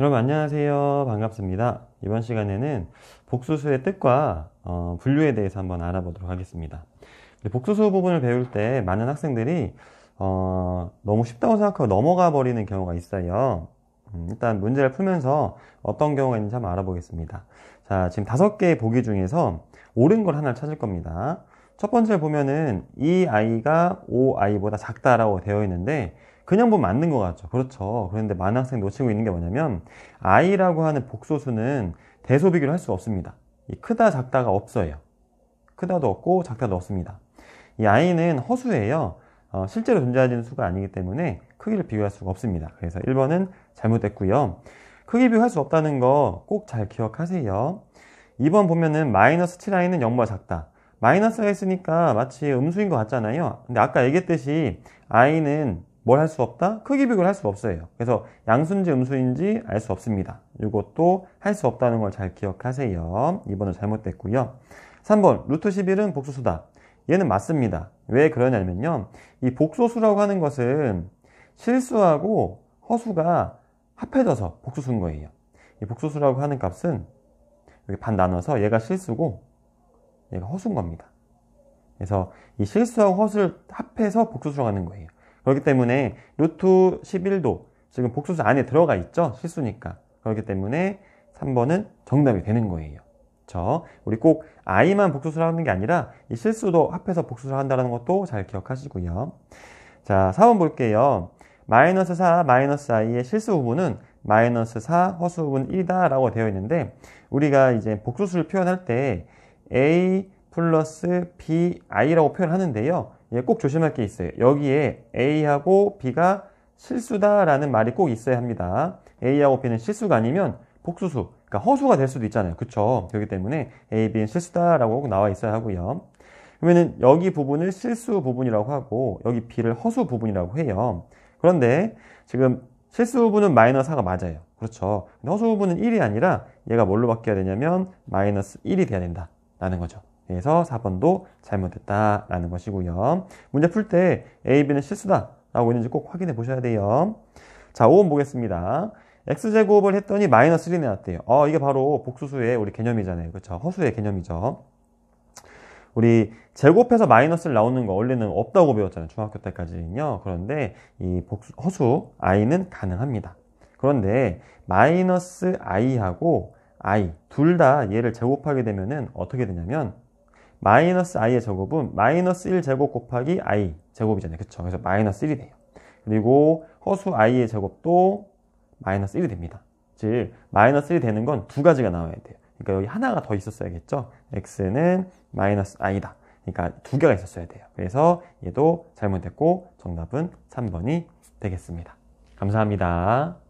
여러분 안녕하세요 반갑습니다 이번 시간에는 복수수의 뜻과 어, 분류에 대해서 한번 알아보도록 하겠습니다 복수수 부분을 배울 때 많은 학생들이 어, 너무 쉽다고 생각하고 넘어가 버리는 경우가 있어요 음, 일단 문제를 풀면서 어떤 경우가 있는지 한번 알아보겠습니다 자 지금 다섯 개의 보기 중에서 옳은 걸 하나 를 찾을 겁니다 첫 번째 보면은 이 아이가 아이보다 작다라고 되어 있는데 그냥 보면 맞는 것 같죠. 그렇죠. 그런데 많은 학생이 놓치고 있는 게 뭐냐면 i라고 하는 복소수는 대소 비교를 할 수 없습니다. 크다 작다가 없어요. 크다도 없고 작다도 없습니다. 이 i는 허수예요. 어, 실제로 존재하는 수가 아니기 때문에 크기를 비교할 수가 없습니다. 그래서 1번은 잘못됐고요. 크기 비교할 수 없다는 거 꼭 잘 기억하세요. 2번 보면은 마이너스 7i는 0보다 작다. 마이너스가 있으니까 마치 음수인 것 같잖아요. 근데 아까 얘기했듯이 i는 뭘할수 없다? 크기 비교를 할 수 없어요. 그래서 양수인지 음수인지 알 수 없습니다. 이것도 할 수 없다는 걸 잘 기억하세요. 2번은 잘못됐고요. 3번 루트 11은 복소수다. 얘는 맞습니다. 왜 그러냐면요. 이 복소수라고 하는 것은 실수하고 허수가 합해져서 복소수인 거예요. 이 복소수라고 하는 값은 여기 반 나눠서 얘가 실수고 얘가 허수인 겁니다. 그래서 이 실수하고 허수를 합해서 복소수라고 하는 거예요. 그렇기 때문에 루트 11도 지금 복수수 안에 들어가 있죠. 실수니까. 그렇기 때문에 3번은 정답이 되는 거예요. 저 그렇죠? 우리 꼭 i만 복수수를 하는 게 아니라 이 실수도 합해서 복수수를 한다는 것도 잘 기억하시고요. 자, 4번 볼게요. 마이너스 4, 마이너스 i의 실수 부분은 마이너스 4, 허수 부분 1이다 라고 되어 있는데 우리가 이제 복수수를 표현할 때 a 플러스 bi라고 표현하는데요. 예, 꼭 조심할 게 있어요. 여기에 A하고 B가 실수다라는 말이 꼭 있어야 합니다. A하고 B는 실수가 아니면 복수수, 그러니까 허수가 될 수도 있잖아요. 그렇죠 그렇기 때문에 A, B는 실수다라고 꼭 나와 있어야 하고요. 그러면은 여기 부분을 실수 부분이라고 하고 여기 B를 허수 부분이라고 해요. 그런데 지금 실수 부분은 마이너스 4가 맞아요. 그렇죠. 허수 부분은 1이 아니라 얘가 뭘로 바뀌어야 되냐면 마이너스 1이 돼야 된다라는 거죠. 그래서 4번도 잘못됐다라는 것이고요. 문제 풀 때 A, B는 실수다 라고 있는지 꼭 확인해 보셔야 돼요. 자, 5번 보겠습니다. x제곱을 했더니 마이너스 3이 나왔대요. 어, 이게 바로 복수수의 우리 개념이잖아요. 그렇죠? 허수의 개념이죠. 우리 제곱해서 마이너스를 나오는 거 원래는 없다고 배웠잖아요. 중학교 때까지는요. 그런데 이 복수, 허수 i는 가능합니다. 그런데 마이너스 i하고 i 둘 다 얘를 제곱하게 되면은 어떻게 되냐면 마이너스 i의 제곱은 마이너스 1제곱 곱하기 i 제곱이잖아요. 그렇죠? 그래서 마이너스 1이 돼요. 그리고 허수 i의 제곱도 마이너스 1이 됩니다. 즉 마이너스 1이 되는 건 두 가지가 나와야 돼요. 그러니까 여기 하나가 더 있었어야겠죠? x는 마이너스 i다. 그러니까 두 개가 있었어야 돼요. 그래서 얘도 잘못됐고 정답은 3번이 되겠습니다. 감사합니다.